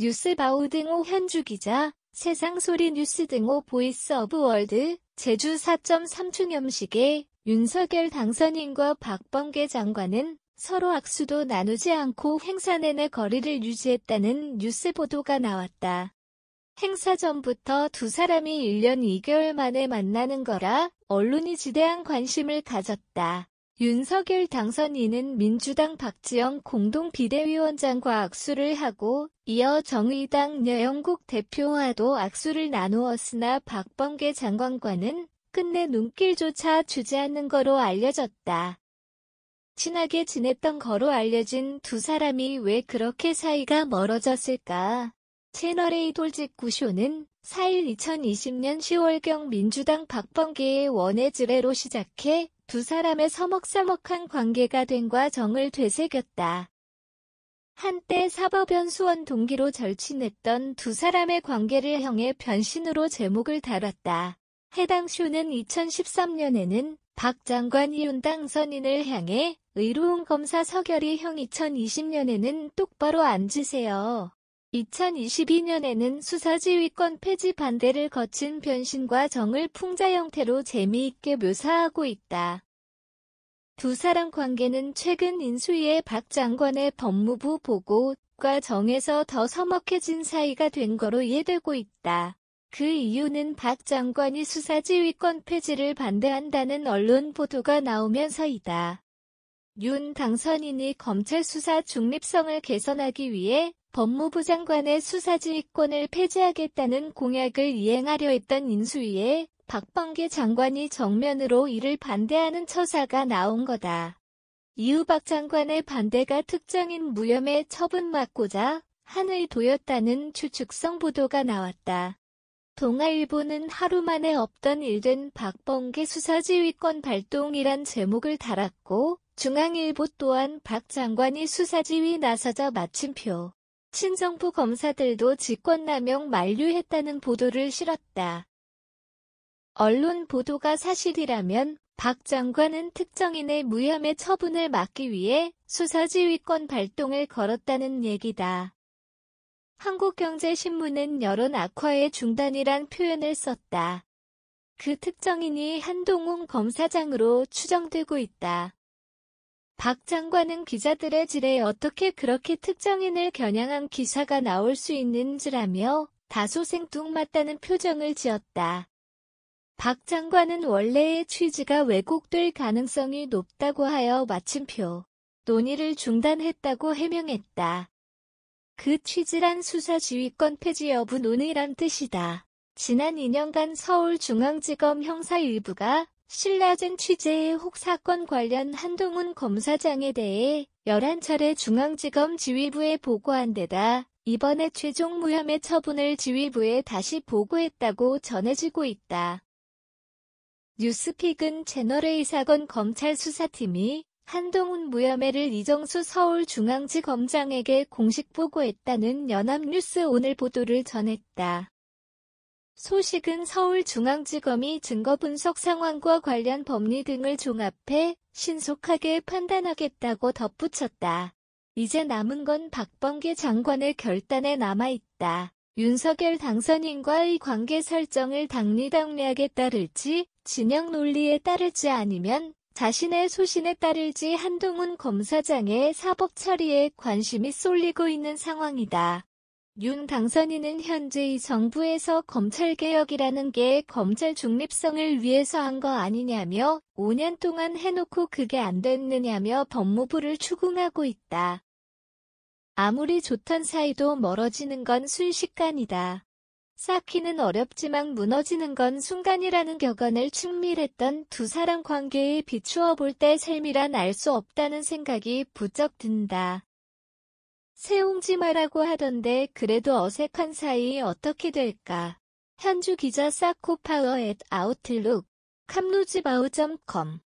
뉴스바우 등호 현주 기자, 세상소리 뉴스 등호 보이스 오브 월드, 제주 4.3충염식에 윤석열 당선인과 박범계 장관은 서로 악수도 나누지 않고 행사 내내 거리를 유지했다는 뉴스 보도가 나왔다. 행사 전부터 두 사람이 1년 2개월 만에 만나는 거라 언론이 지대한 관심을 가졌다. 윤석열 당선인은 민주당 박지영 공동 비대위원장과 악수를 하고 이어 정의당 여영국 대표와도 악수를 나누었으나 박범계 장관과는 끝내 눈길조차 주지 않는 거로 알려졌다. 친하게 지냈던 거로 알려진 두 사람이 왜 그렇게 사이가 멀어졌을까? 채널A 돌직구쇼는 4일 2020년 10월경 민주당 박범계의 원외 지뢰로 시작해 두 사람의 서먹서먹한 관계가 된과 정을 되새겼다. 한때 사법연수원 동기로 절친했던 두 사람의 관계를 형의 변신으로 제목을 달았다. 해당 쇼는 2013년에는 박 장관 이윤 당선인을 향해 의로운 검사 서결이 형 2020년에는 똑바로 앉으세요. 2022년에는 수사지휘권 폐지 반대를 거친 변신과 정을 풍자 형태로 재미있게 묘사하고 있다. 두 사람 관계는 최근 인수위의 박 장관의 법무부 보고과 정에서 더 서먹해진 사이가 된 거로 이해되고 있다. 그 이유는 박 장관이 수사지휘권 폐지를 반대한다는 언론 보도가 나오면서이다. 윤 당선인이 검찰 수사 중립성을 개선하기 위해 법무부 장관의 수사지휘권을 폐지하겠다는 공약을 이행하려 했던 인수위에 박범계 장관이 정면으로 이를 반대하는 처사가 나온 거다. 이후 박 장관의 반대가 특정인 무혐의 처분받고자 한을 도였다는 추측성 보도가 나왔다. 동아일보는 하루 만에 없던 일된 박범계 수사지휘권 발동이란 제목을 달았고 중앙일보 또한 박 장관이 수사지휘 나서자 마침표 친정부 검사들도 직권남용 만류했다는 보도를 실었다. 언론 보도가 사실이라면 박 장관은 특정인의 무혐의 처분을 막기 위해 수사지휘권 발동을 걸었다는 얘기다. 한국경제신문은 여론 악화의 중단이란 표현을 썼다. 그 특정인이 한동훈 검사장으로 추정되고 있다. 박 장관은 기자들의 질에 어떻게 그렇게 특정인을 겨냥한 기사가 나올 수 있는지라며 다소 생뚱맞다는 표정을 지었다. 박 장관은 원래의 취지가 왜곡될 가능성이 높다고 하여 마침표 논의를 중단했다고 해명했다. 그 취지란 수사 지휘권 폐지 여부 논의란 뜻이다. 지난 2년간 서울중앙지검 형사 일부가 신라젠 취재의 혹 사건 관련 한동훈 검사장에 대해 11차례 중앙지검 지휘부에 보고한 데다 이번에 최종 무혐의 처분을 지휘부에 다시 보고했다고 전해지고 있다. 뉴스픽은 채널A 사건 검찰 수사팀이 한동훈 무혐의를 이정수 서울중앙지검장에게 공식 보고했다는 연합뉴스 오늘 보도를 전했다. 소식은 서울중앙지검이 증거분석 상황과 관련 법리 등을 종합해 신속하게 판단하겠다고 덧붙였다. 이제 남은 건 박범계 장관의 결단에 남아있다. 윤석열 당선인과의 관계 설정을 당리당략에 따를지 진영 논리에 따를지 아니면 자신의 소신에 따를지 한동훈 검사장의 사법 처리에 관심이 쏠리고 있는 상황이다. 윤 당선인은 현재의 정부에서 검찰개혁이라는 게 검찰 중립성을 위해서 한 거 아니냐며 5년 동안 해놓고 그게 안 됐느냐며 법무부를 추궁하고 있다. 아무리 좋던 사이도 멀어지는 건 순식간이다. 쌓기는 어렵지만 무너지는 건 순간이라는 격언을 충밀했던 두 사람 관계에 비추어 볼 때 삶이란 알 수 없다는 생각이 부쩍 든다. 세옹지 마라고 하던데 그래도 어색한 사이 어떻게 될까? 현주 기자 사코파워 앳 아웃룩 캄루지바우.com